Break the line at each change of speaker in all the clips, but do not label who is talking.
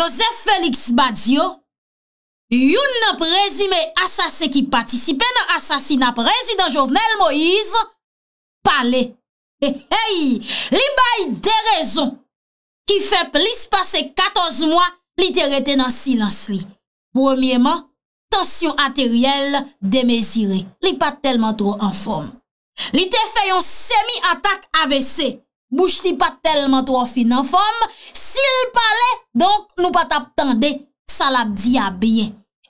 Joseph Félix Badiou, youn nan prezime asase ki patisipe nan asasina prezident Jovenel Moïse, palè. Li baye de rezon ki fè plis pase 14 mwa li te reten nan silansri. Premierman, tensyon atériel demesire. Li pat telman tro an form. Li te fè yon semi-atak AVC. Bouch ti pa telman to wafin nan fom, si l pale, donk nou pa tap tende, sa lab diya biye.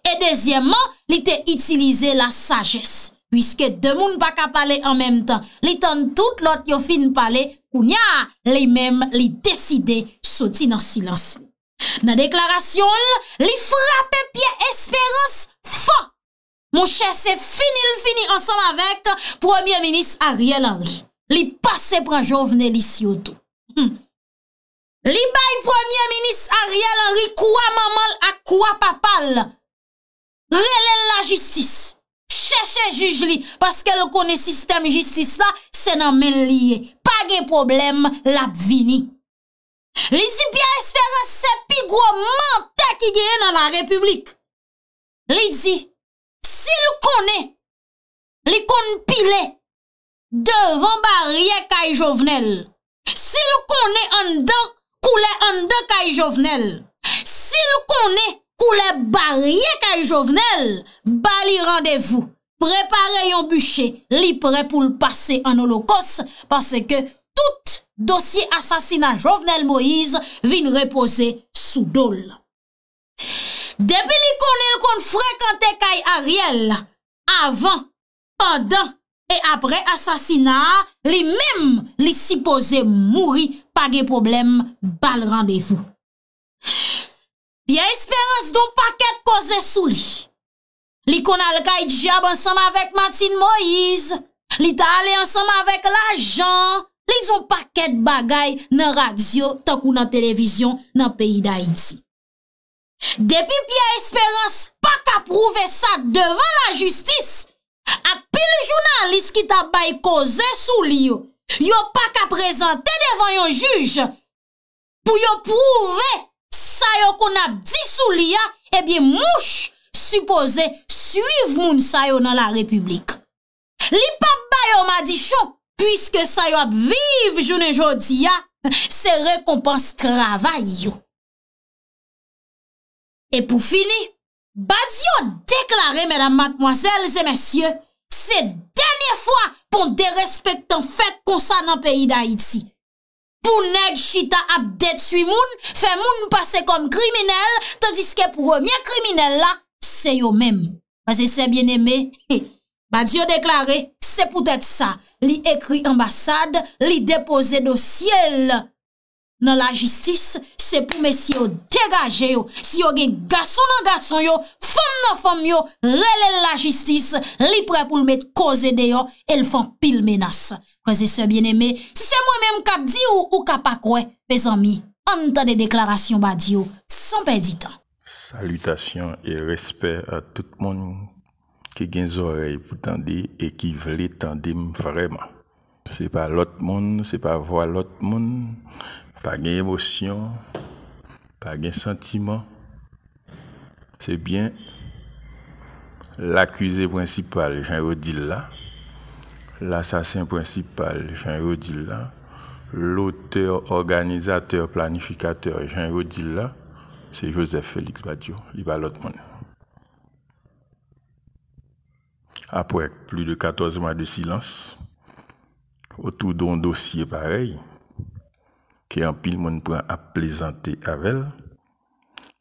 E dezyeman, li te itilize la sajes, pwiske demoun pa ka pale an mem tan, li tende tout lot yo fin pale, kounya li mem li deside, soti nan silans. Nan deklarasyon, li frape piye esperans, fa! Mou chese finil fini ansan avek, premier minis a rielanjit. li pase pran jovne li si yotou. Hmm. Li bay premier minis Ariel Henry kwa mamal ak kwa papal, rele la jistis, chèche jij li, paske l konè sistem jistis la, se nan men liye, pa gen problem, la bvini. Li zi pi a esferan se pi gro mante ki geye nan la republik. Li zi, si l konè, li kon pilè, devan barye kaj jovenel. Si l konen an dan, koule an dan kaj jovenel. Si l konen koule barye kaj jovenel, bali randevou, prepare yon buche, li pre pou l pase an holokos, pase ke tout dosye asasina jovenel Moise vin repose sou dol. Depi li konen kon frekante kaj ariel, avan, kandan, E apre asasina, li mèm li sipose mouri page problem bal randevou. Piye esperans don paket koze souli. Li kon alkay di jab ansam avèk Matin Moïse, li ta alè ansam avèk la jan, li zon paket bagay nan radyo, tankou nan televizyon nan peyi da iti. Depi piye esperans pak aprouve sa devan la justis, Ak pil jounanlis ki tab bay koze sou li yo, yo pa ka prezante devan yon juj, pou yo prouve sayo kon ap di sou li ya, ebyen mouch suppose suiv moun sayo nan la republik. Li pa bay yo madi chou, pwiske sayo ap viv jounen jodi ya, se rekompans travay yo. E pou fini, Badi yo deklare, mèdam matmwazèl, zè mèsyè, se denye fwa pon de respektan fèt konsan an peyi d'Haïti. Pounèk chita ap det suy moun, fè moun pase kom kriminel, tadiske pou remyen kriminel la, se yo mèm. Bazi se bienemè, badi yo deklare, se pou tèt sa, li ekri ambassade, li depose dosyèl. nan la jistis, se pou mè si yo deraje yo, si yo gen gason nan gason yo, fèm nan fèm yo, lè lè la jistis, liprè pou l'mè t'koze deyo, el fèm pil menas. Kwa zè sè bienemè, si sè mwen mèm kap di ou ou kap akwe, pe zanmi, an tan de deklarasyon ba di yo, san pe di tan.
Salutasyon et respect à tout le monde qui gène zoreil pour t'en dire et qui voulait t'en dire vraiment. C'est pas l'autre monde, c'est pas voir l'autre monde, Pas d'émotion, pas pas sentiment. sentiment, bien l'accusé principal, Jean Rodil là, l'assassin principal, Jean Rodil là, l'auteur, organisateur, planificateur, Jean Rodil là, c'est Joseph Félix Badiou, il va l'autre monde. Après plus de 14 mois de silence, autour d'un dossier pareil, qui a pile peu à plaisanter avec elle.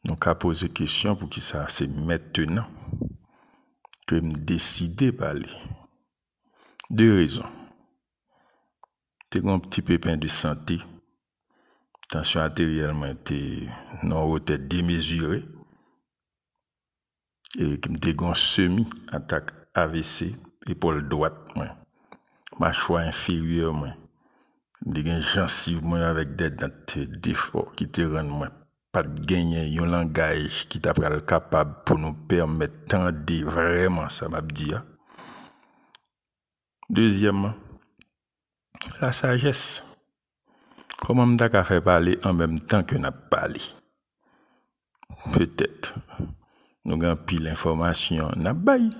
Donc, à poser question pour qui ça, c'est maintenant que je décide de parler. Deux raisons. J'ai un petit pépin de santé. Tension artérielle, non non démesurée Et qui me dégon semi-attaque AVC, épaule droite, ma choix inférieure vement avec des défauts qui te rendent pas de gagner un langage qui t'appelle capable pour nous permettre de vraiment ça va dire deuxièmement la sagesse comment a fait parler en même temps que n'a parlé peut-être nous rempli l'information n'a bailille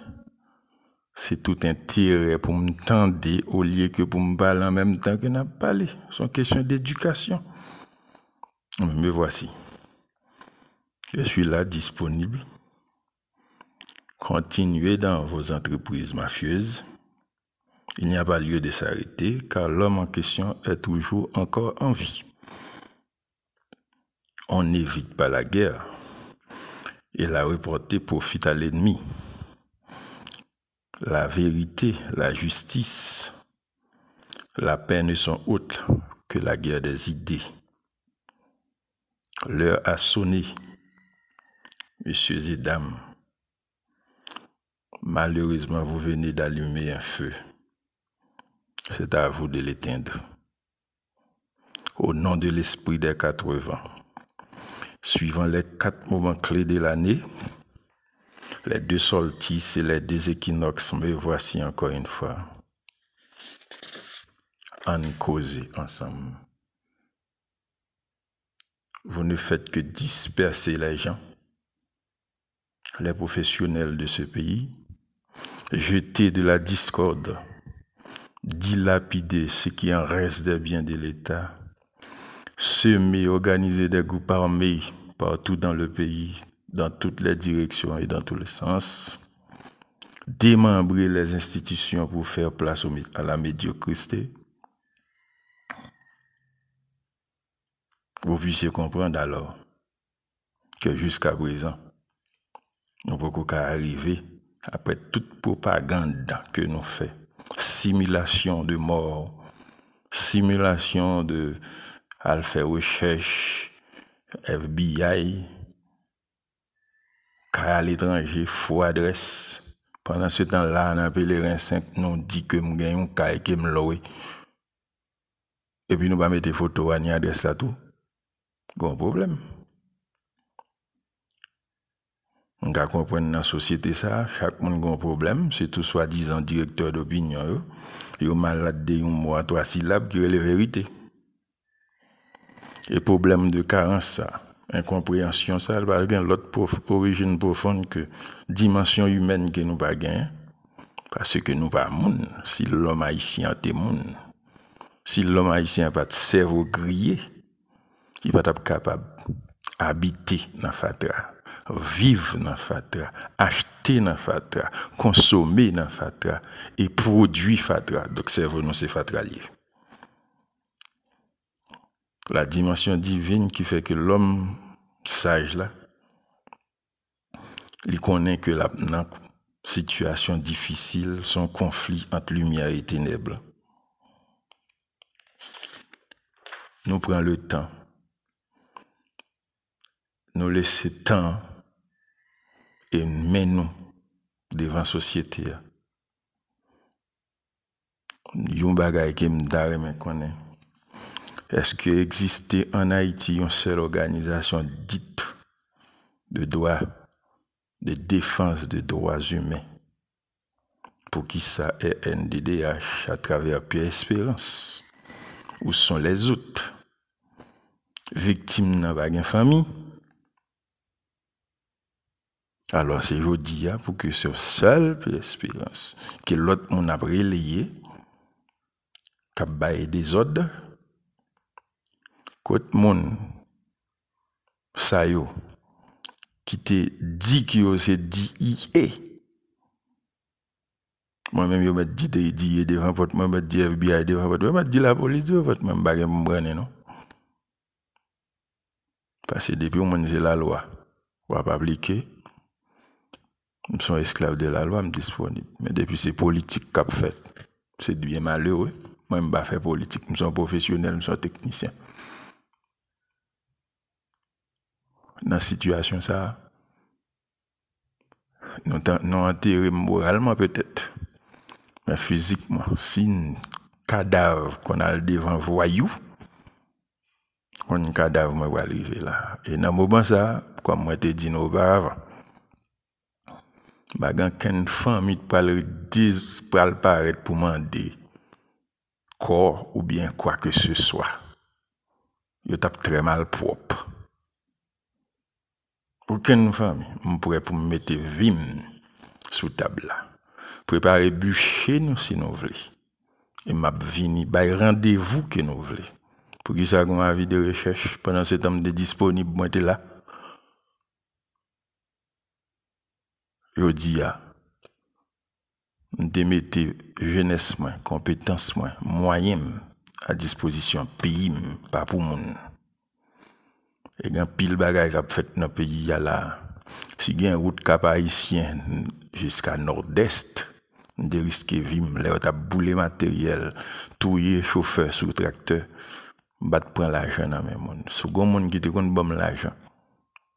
c'est tout intérêt pour me tendre au lieu que pour me parler en même temps que n'a parlé. C'est une question d'éducation. Me voici. Je suis là disponible. Continuez dans vos entreprises mafieuses. Il n'y a pas lieu de s'arrêter car l'homme en question est toujours encore en vie. On n'évite pas la guerre et la reporter profite à l'ennemi la vérité, la justice. La paix ne sont autres que la guerre des idées. L'heure a sonné, messieurs et dames. Malheureusement, vous venez d'allumer un feu. C'est à vous de l'éteindre. Au nom de l'esprit des quatre vents, suivant les quatre moments clés de l'année, les deux solstices et les deux équinoxes. Me voici encore une fois. En causer ensemble. Vous ne faites que disperser les gens, les professionnels de ce pays, jeter de la discorde, dilapider ce qui en reste des biens de l'État, semer, organiser des groupes armés partout dans le pays, dans toutes les directions et dans tous les sens, démembrer les institutions pour faire place à la médiocrité. Vous puissiez comprendre alors que jusqu'à présent, nous ne pouvons arriver après toute propagande que nous faisons, simulation de mort, simulation de, faire recherche, FBI, car à l'étranger, faux adresse. Pendant ce temps-là, dans le pèlerin 5, nous dit que nous avons un cas que nous louons. Et puis nous ne mettre des photos ni adresse à tout. Gros problème. On va comprendre dans la société ça, chaque monde a un problème, c'est tout soi-disant directeur d'opinion. Il y a malade de un mot trois syllabes qui est la vérité. Et problème de carence ça incompréhension ça, elle va avoir l'autre prof, origine profonde que dimension humaine que nous va gagner. Parce que nous pas monde, si l'homme haïtien était monde, si l'homme haïtien pas de cerveau grillé, il va être capable d'habiter dans fatra, vivre dans fatra, acheter dans fatra, consommer dans fatra et produire fatra. Donc cerveau nous c'est fatra la dimension divine qui fait que l'homme sage là, il connaît que la situation difficile, son conflit entre lumière et ténèbres. Nous prenons le temps, nous laissons temps et menons devant la société. qui est-ce qu'il existait en Haïti une seule organisation dite de droits, de défense des droits humains pour qui ça est NDDH à travers Pierre Espérance Où sont les autres Victimes dans la famille alors, c'est aujourd'hui pour que ce seul espérance que l'autre monde a relayé, qui a des autres, monde moun, sa yo, ki te di ki yo se di D.I.E. Mwen men yo met dit te di e met di FBI devan pot, mwen met di la polis devan pot, mwen bagen police. non. Pase depuis ou mwen la loi, wap aplike, mwen son esclaves de la lwa me disponib. Men depi se politik C'est bien malheureux. Moi, je ne mwen pas fe politik, mwen son profesyonel, mwen son dans situation ça nous nous enterrés moralement peut-être mais physiquement si un cadavre qu'on a devant voyou un cadavre moi va arriver là et dans moment ça comme moi te dit auparavant bagan ken a pas le pas pour paraître pour demander corps ou bien quoi que ce soit je tape très mal propre aucune femme ne pourrait pour mettre sur sous table. Préparer bûcher nous si nous voulons. Et m'a vini, un rendez-vous que nous voulons. Pour qui ça vie de recherche pendant ce temps de disponible, moi là. Je dis, de mettre jeunesse, compétence, moyens à disposition pays, pas pour monde. Il y a pile bagage à fait dans le pays là. Si il y une route cap haïtienne jusqu'à nord-est, de risque vim, là, tu as boulé matériel, touillé chauffeur sous tracteur, bat prend l'argent dans même monde. Si il y a monde qui te compte bon l'argent,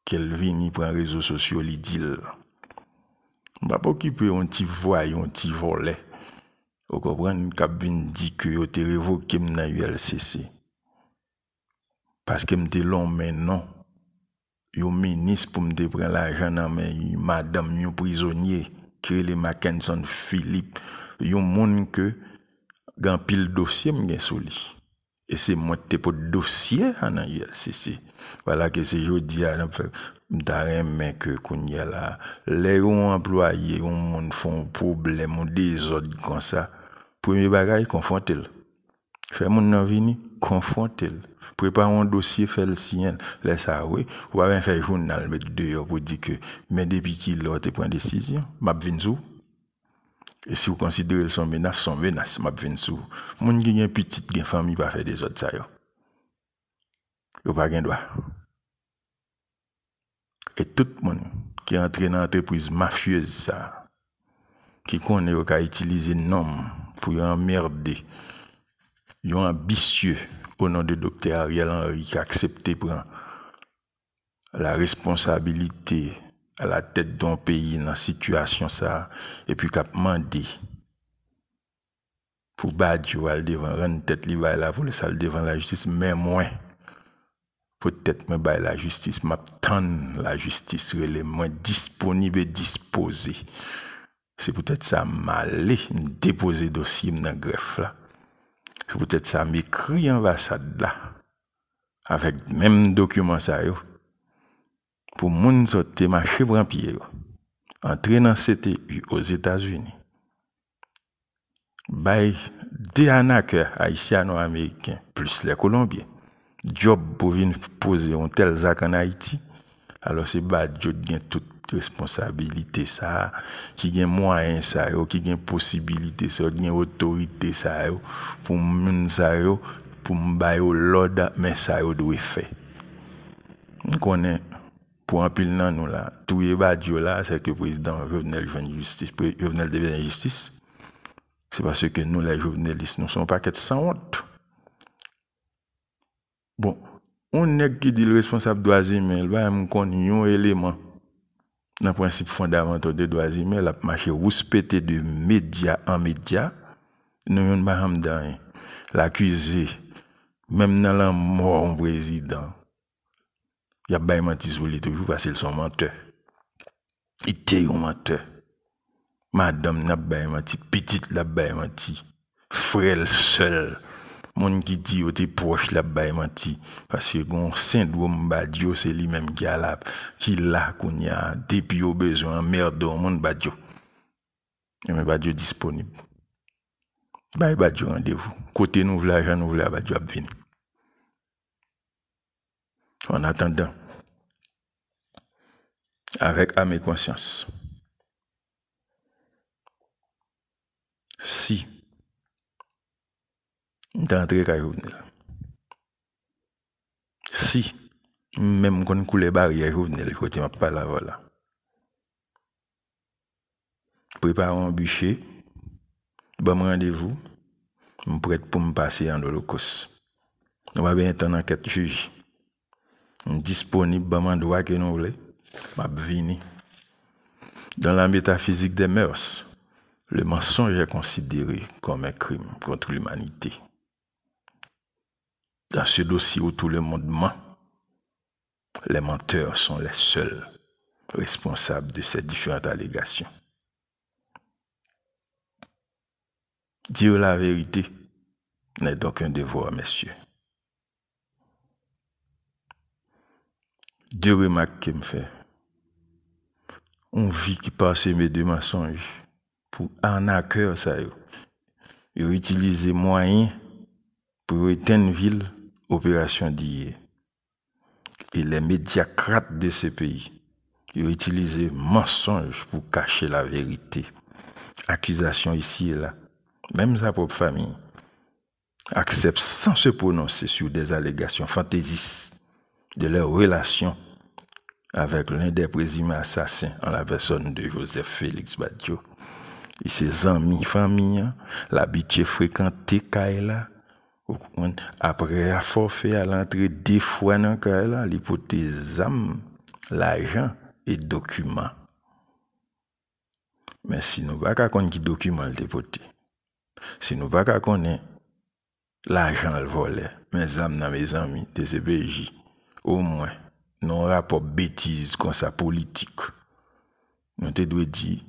qu'elle vient prend les réseaux sociaux, il dit. Je ne pas occuper un petit voyant, un petit volet. Vous comprenez, cap vient dit que vous avez révoqué dans l'ULCC. Parce que dit long, mais non. Yo ministre pour me prendre l'argent mais men, yon madame, yon prisonnier, Kirele Mackenson Philippe, des gens que ont pile dossier sur lui. Et c'est moi qui pour dossier en ULCC. Voilà que c'est dis. Je l'enfer. M'tare mais que qu'on y a là. Les employés, yon moun font problème, ou des autres comme ça. Premier bagarre, confronte-le. Fais moun nan confronte-le. Préparons e un dossier, fait le sien, laisse ça, oui. Ou bien faire journal, pour dire que, mais depuis qu'il a été pris une décision, m'a sous. Et si vous considérez son menace, son menace, m'a sous. mon qui une petite ne famille pas faire des autres ça, yo. Yo pas droit. Et tout le monde qui est entré dans entreprise mafieuse, ça, qui connaît, qui a utilisé nom pour emmerder, ils est ambitieux au nom de docteur Ariel Henry qui a accepté prendre la responsabilité à la tête d'un pays dans la situation ça et puis qui a demandé pour battre devant tête li la devant la justice mais moins peut-être me bah, la justice m'attend la justice est moins disponible et disposé c'est peut-être ça m'aller déposer dossier dans la greffe là c'est peut-être ça m'écrit ambassade là. Avec même document ça Pour moun ma marcher pour pied Entrer dans CTU aux États-Unis. des haïtiano-américains plus les colombiens. Job pour venir poser un tel zac en Haïti. Alors c'est bad job tout responsabilité ça, qui gagne moyen ça, qui gagne possibilité ça, qui gagne autorité ça, pour moun ça, pour m'bayo l'ordre, mais ça yo doit faire. On connaît, pour un pile nan nous là, tout est badio là, c'est que le président Jovenel jeune justice, Jovenel la justice. C'est parce que nous, les journalistes, nous sommes pas qu'être sans honte. Bon, on est qui dit le responsable doit mais il va me un élément dans le principe fondamental de droits humains, la marche rouspété de médias en médias, nous ne pas l'accusé, même dans la mort du président, il y a pas sur toujours parce qu'ils sont menteurs. Ils sont menteurs. Madame n'a pas menti, petite n'a pas menti, frère seul. Moun ki di yo te proche la bay menti. que gon syndrome badyo se li menm ki alap. Ki la kon ya depi yo besoin merdo moun badyo. Yon badyo disponib. Bay rendez-vous. Kote nou vla, jan nou vla badyo ap En attendant, avec âme et conscience, si d'entrer Jovenel. Si, même quand coule barrière je côté m'a pas là voilà. Préparons un bûcher, bon rendez-vous, me prête pour me passer en holocauste. On va bien être en enquête juge. Disponible, un endroit que nous voulons, m'a vini. Dans la métaphysique des mœurs, le mensonge est considéré comme un crime contre l'humanité. Dans ce dossier où tout le monde ment, les menteurs sont les seuls responsables de ces différentes allégations. Dire la vérité n'est donc un devoir, messieurs. Deux remarques qu'il me fait. On vit qui passe mes deux mensonges pour en accueil ça. Ils utilisent moyens pour éteindre ville opération d'hier. Et les médiacrates de ce pays, qui ont utilisé mensonges pour cacher la vérité. Accusation ici et là. Même sa propre famille accepte sans se prononcer sur des allégations fantaisistes de leur relation avec l'un des présumés assassins en la personne de Joseph Félix Badiou. Et ses amis, famille, hein, l'habitude fréquentée, Kaila, après, la forfait à l'entrée des fois dans le l'hypothèse l'argent et document. Mais si nous ne connaissons pas qui document si nous ne connaissons pas l'argent le mes mes amis, des au moins, non rapport bêtise comme ça politique, nous te dire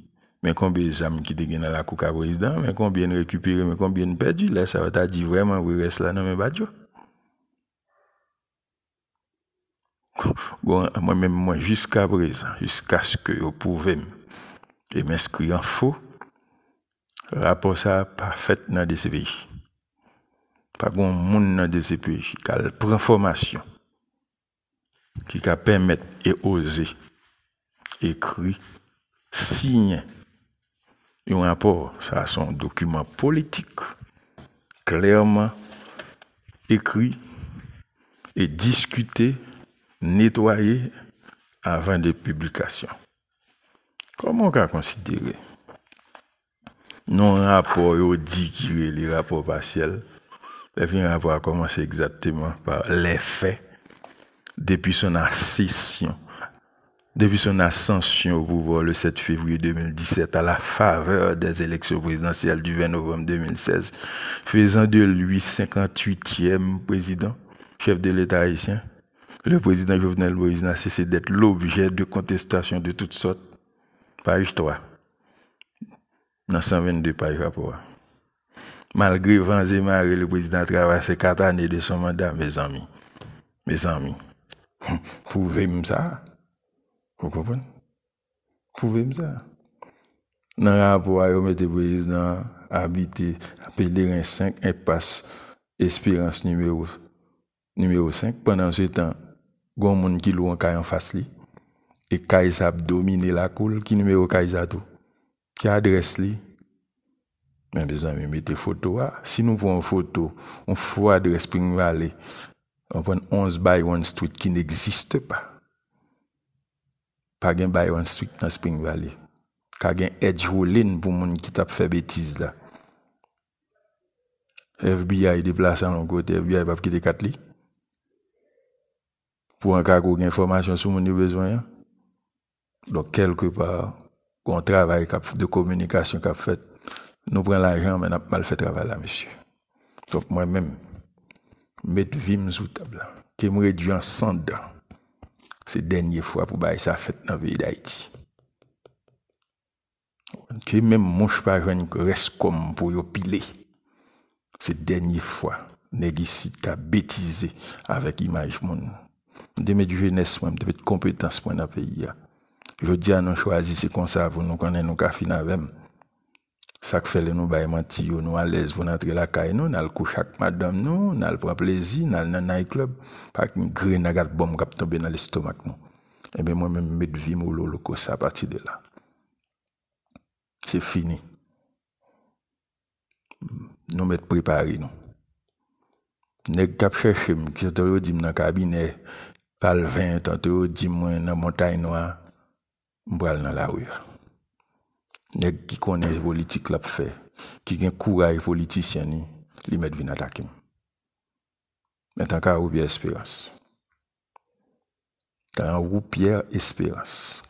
mais combien d'âmes qui étaient dans la couca président, mais combien de récupérés, mais combien de perdus, là, ça va t'a dit vraiment, vous reste là, non, mais pas Bon, moi-même, moi, jusqu'à présent, jusqu'à ce que vous pouvez m'inscrire en faux, rapport ça pas fait dans des pays. Pas bon monde dans des DCPJ, qui a prend formation, qui permettre et oser écrire, signer, un rapport, ça c'est un document politique clairement écrit et discuté, nettoyé avant de publication. Comment on peut considérer non rapport au dit qui est le rapports partiels, le rapport a commencé exactement par les faits depuis son accession depuis son ascension au pouvoir le 7 février 2017 à la faveur des élections présidentielles du 20 novembre 2016, faisant de lui 58e président, chef de l'État haïtien, le président Jovenel Moïse n'a cessé d'être l'objet de contestations de toutes sortes. Page 3, dans 122 pages rapport. Malgré vents et marées, le président a traversé quatre années de son mandat, mes amis. Mes amis, pouvez-vous vous ça. Vous comprenez Pouvez me ça. Dans le rapport, vous mettez président habité à Pèlerin 5, impasse Espérance numéro, numéro 5. Pendant ce temps, il y a des gens qui l'ont en face. Et qui a dominé la coule. Qui numéro Kaisa tout Qui adresse lui mes amis, mettez photo. Ah, si nous voyons une photo, on faut adresse Spring Valley. On prend 11 by 1 street qui n'existe pas qui ont acheté la de Byron Street dans la Spring Valley qui un edge l'aide pour les gens qui ont fait des bêtises l'FBI a déplacé à l'autre côté, l'FBI n'a pas quitté le quartier pour les gens qui information sur les gens qui ont besoin donc quelque part, le travail de communication qu'on a fait nous prenons l'argent mais nous avons mal fait le travail à monsieur donc moi-même, je mets des vimes sur la table qui m'ont réduit en 100 dents c'est la dernière fois pour bailler sa fête dans le pays d'Haïti. Que même un pas qui reste comme pour piler. C'est la dernière fois. Négis a bêtisé avec image moun. Demain du jeunesse, même de compétence dans le pays. Je dis à nos choisis, c'est comme ça on nous connaître nos cafés avec nous ça fait les nous bail menti nous à l'aise pour entrer la caille nous n'al coucher chaque madame nous n'al prendre plaisir nous n'al dans night club pas qu'une graine à bombe qui tomber dans l'estomac nous et eh bien moi même mettre vie mon lolo ça à partir de là c'est fini nous mettre préparé nous nèg cap chercher qui te dit dans cabinet par le vin tantôt dit moi dans montagne noire m'bral dans la rue gens qui connaît politique l'a fait, qui le courage politicien ni, li met vin attaquer. Mais tant qu'à Il Espérance. Tant ou Pierre Espérance.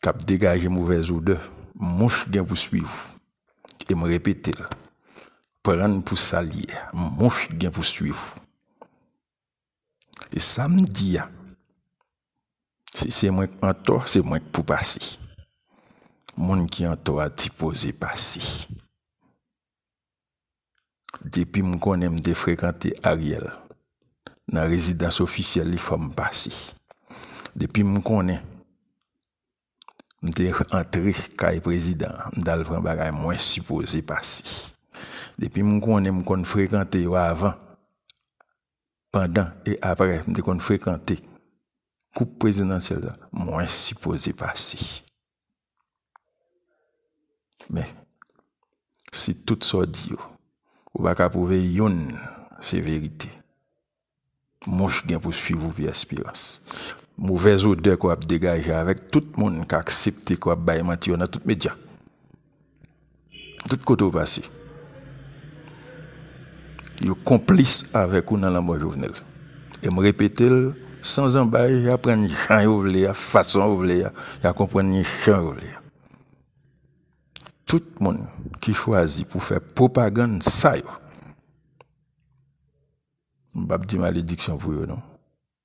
Cap dégager mauvaise odeur, mouche gain pour suivre e et me répéter. Prendre pour salir, mouche gain pour suivre. Et samedi, si c'est moi en tort, c'est moi pour passer gens qui en doit disposer passé. Depuis que je connais de fréquenter Ariel, dans e e la résidence officielle, je faut passé. passer. Depuis que je connais, je suis entré comme président, je suis supposé passer. Depuis que je connais, je suis fréquenté avant, pendant et après, je suis fréquenté coupe présidentielle, je suis supposé passer. Mais si tout ça dit, oh, ou pas prouver ces c'est vérité. Mouche pour suivre puis espérance. Mauvaise odeur qu'on a dégagé avec tout le monde qui a accepté qu'on a baillé tout côté passé. êtes complice avec nous dans la mort Et me répéter sans embâche, Apprenez les gens, la façon, la comprendre les gens tout le monde qui choisit pour faire propagande, ça, je ne pas malédiction pour vous. non.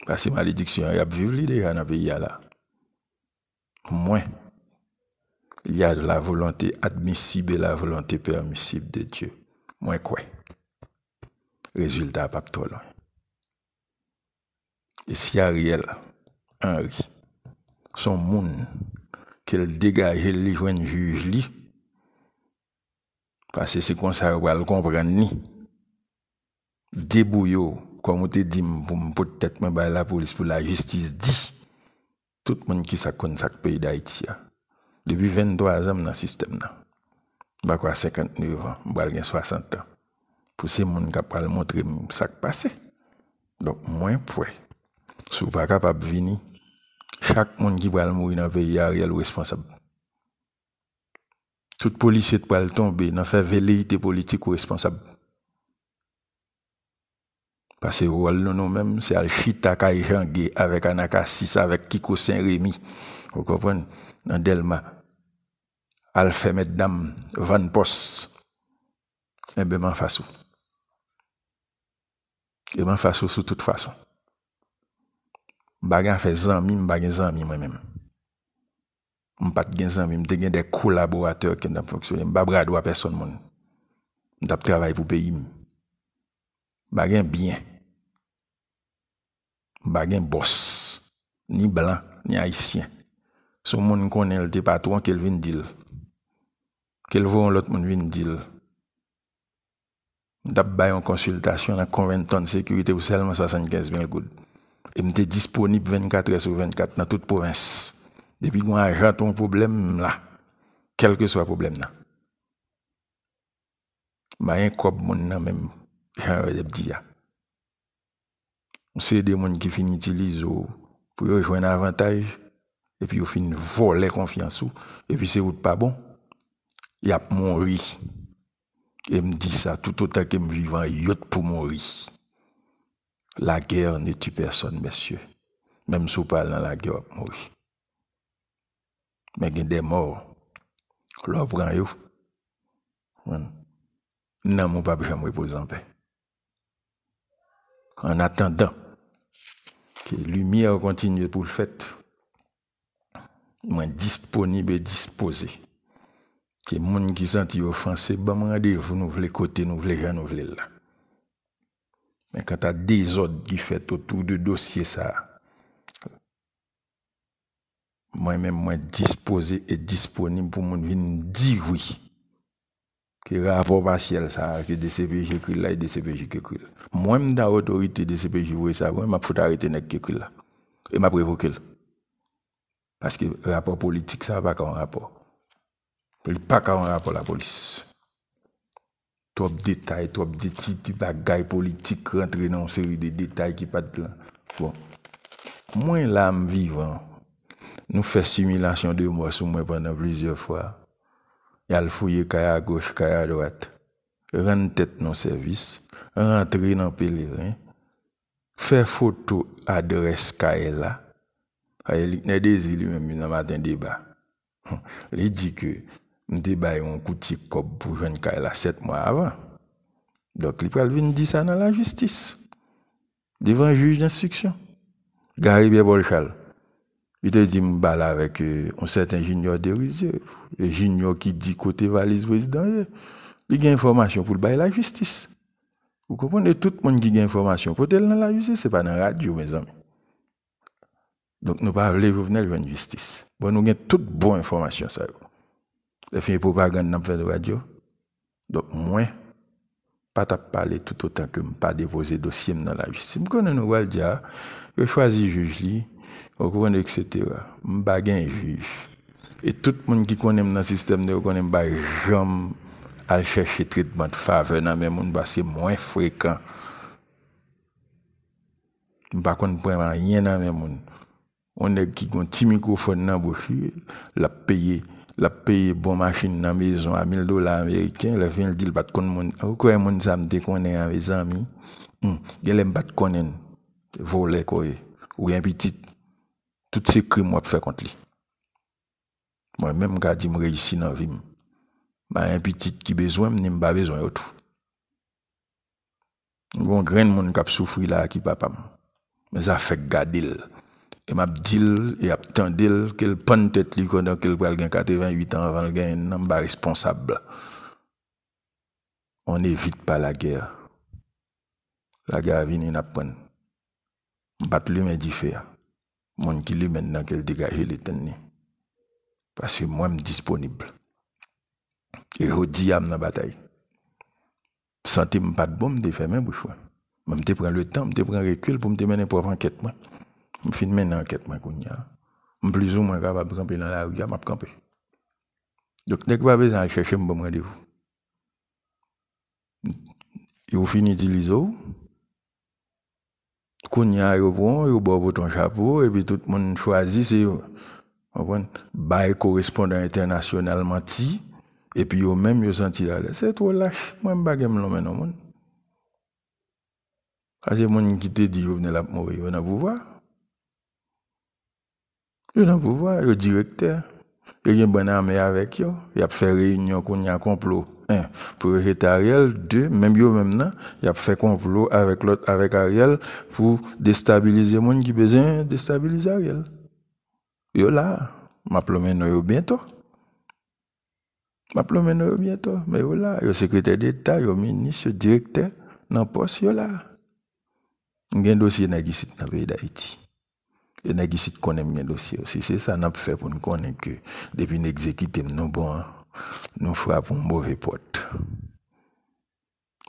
Parce que malédiction, il y a vivre déjà dans le pays là. moins, il y a la volonté admissible et la volonté permissible de Dieu. Moins quoi. Résultat, pas trop loin. Et si Ariel, Henry, son monde, qu'elle dégage, elle juge, lui, parce que c'est comme ça qu'on va le comprendre. Ni. comme on te dit, pour peut-être la police, pour la justice, dit. Tout le monde qui ça connaît ça pays d'Haïti. Depuis 23 ans dans le système. Je suis 59 ans, je suis 60 ans. Pour ces gens qui ont montrer ce qui passé. Donc, moins poids. Si vous pas capable de venir, chaque monde qui va mourir dans le pays est responsable police policier pour le tomber dans faire velléité politique ou responsable. Parce que rôle nous-mêmes, c'est Alchita Kaïjangue avec Anakassis, avec Kiko Saint-Rémy. Vous comprenez? Dans Delma. Alpha, mesdames, Van Poss. Et eh bien, m'en façon. Et eh m'en façon sous toute façon. Bagan fait zami, pas zami moi-même. Je pas de amis, je des collaborateurs qui ont fonctionné. Je ne pas de personne. Je travaille pour le pays. Je suis bien. Je un boss. Ni blanc, ni haïtien. Ce monde connaît le patron qu'il vient dire. Qu'il voit l'autre monde vient Deal. Je vais en consultation à 20 de sécurité ou seulement 75 000 gouttes. Et je suis disponible 24 heures sur 24 dans toute province. Depuis moi, j'ai ton problème là, quel que soit le problème là. mais un cob mon même, j'ai dire. C'est des gens qui finissent utiliser pour rejoindre un avantage, et puis ils finissent voler confiance, et puis c'est pas bon. Il y a riz Et me dit ça tout autant que me vivant, yot pour mourir. La guerre ne tue personne, messieurs. Même si vous parlez dans la guerre, mourir mais a des morts. Lò pran hein? je ne peux pas me reposer en paix. En attendant que la lumière continue pour le fait, suis disponible et disposé. Que les gens qui sont offensés, bon rendez-vous, nous voulons côté, nous voulons nous voulons là. Mais quand y a des ordres qui fait autour de dossier ça, moi-même, moi disposé et disponible pour mon venir dire oui. Que rapport partiel ça, que DCPJ écrit là et DCPJ écrit là. Moi-même, dans l'autorité DCPJ, vous ça, moi, je arrêter arrêté là. Et m'a prévoqué Parce que rapport politique, ça n'a pas un rapport. Il pas un rapport à la police. Trop de détails, trop de petits bagailles politiques, rentrer dans une série de détails qui pas de plan. Bon. Moi, l'âme je vivant nous fait simulation de moi sur moi pendant plusieurs fois. Il a fouillé à gauche, à droite. Rendre tête nos service. rentrer dans le pèlerin, faire photo adresse Kaela. Ah, il n'est pas lui-même dans matin débat. Il dit que le débat est un coup de cop pour jeune Kaela sept mois avant. Donc, il peut venir dire ça dans la justice, devant un juge d'instruction. Gary Bolchal. Il te dit, je avec euh, un certain junior dérisoire, junior qui dit côté valise président. Il a une information pour le bail la justice. Vous comprenez, tout le monde qui a une information pour dans la justice, ce n'est pas dans la radio, mes amis. Donc, nous ne parlons pas venir la une justice. Bon, nous avons toutes bonnes informations. Ça. Les des propagande dans la radio. Donc, moi, pas t'appeler parler tout autant que je pas déposer dossier dans la justice. Je connais nous, je choisis le juge. Vous comprenez, etc. Je ne juge. Et tout le monde qui connaît dans le système, ne connaît pas jamais à chercher traitement de faveur dans le monde parce bah, que c'est moins fréquent. Je ne comprends rien dans le monde. On est qui a un petit microphone dans la bouche, l'a payé la paye bon machine dans la maison à 1000 dollars américains, la fin dit le bat kon moun, ou quoi moun ça me déconner avec mes amis, hmm, gèle bat volé quoi, ou un petit toutes ces crimes, moi, fait contre lui. Moi-même, je suis réussi dans la vie. Je bah, un petit qui besoin, je pas besoin de faire Gon grain moun kap qui qui papa Mais ça fait garder. Et m'a dit et qu'elle tête lui quand qu'elle 88 ans avant gagner pas responsable. On n'évite pas la guerre. La guerre vient n'a prendre. battre lui mais différent. Mon qui lui maintenant qu'elle dégage les tennis. Parce que moi, je suis disponible. Et je dis à la bataille. Santé, sentais pas de bon, je fais mes bouches. Je prends le temps, je prends le recul pour me mener pour enquête. Je finis maintenant enquête. Hein. Je suis plus ou moins capable de camper dans la rue, hein, je suis camper. Donc, dès que pas besoin de chercher un bon rendez-vous. Et vous finissez l'ISO, kounya yo bon, yo bo bouton chapeau, et puis tout le monde choisit, c'est yo. Bail correspondant international menti, et puis yo même yo senti la C'est trop lâche, moi m'bagem l'homme non moun. Parce ah, que mon qui te dit yo venez la mourir, yo voir pouvoir. Yo nan pouvoir, yo directeur. Il y a une bonne armée avec eux. Il a fait réunion qu'on y a complot. Un, hein. pour rejeter Ariel. Deux, même eux même il a fait complot avec l'autre, avec Ariel, pour déstabiliser les gens qui besoin déstabiliser Ariel. Yo là, m'a plomé nous bientôt. M'a plomé nous bientôt. Mais yo là, yo secrétaire d'État, yo ministre, directeur, dans poste, yo là. Il y un dossier dans le pays d'Haïti. E negisit konen mwen losye osi. Se sa nan pou fè pou nou konen ke devine egzekite mnen bon nou fwa pou mwove pot.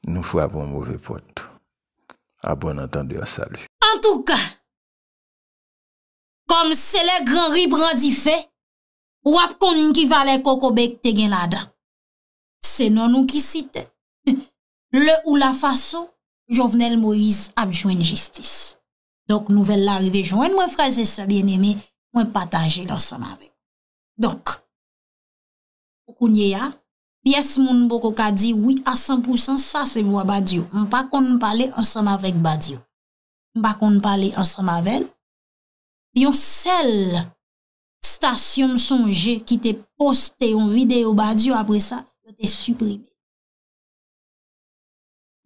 Nou fwa pou mwove pot. A bon entende a salu.
En tou ka, kom se le gran ri brandi fè, wap konen ki valè kokobek te gen lada. Se nan nou ki site, le ou la faso, Jovenel Moïse abjwen jistis. Donk nouvel la rive, jwen mwen fraze sa byen eme, mwen pataje lansam avek. Donk, pou kounye ya, pi es moun boko ka di, oui, a 100% sa se mwa Badiou, mwen pa konn pale lansam avek Badiou. Mwen pa konn pale lansam avek. Yon sel stasyon sonje ki te poste yon videyo Badiou apre sa, yo te suprime.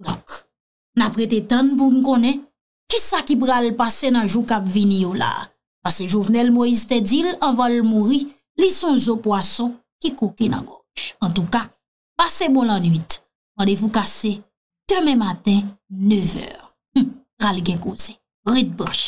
Donk, mwen aprete tan pou mwen konne, Kisa ki pral pase nan jou kap vini yo la? Pase jo vnel Moïse Tedil anval mouri li son zo poason ki kouki nan gòj. En tout ka, pase bon lan nuit. Mwadevou kase teme matin 9h. Hmp, pral gen kouze. Rit bòj.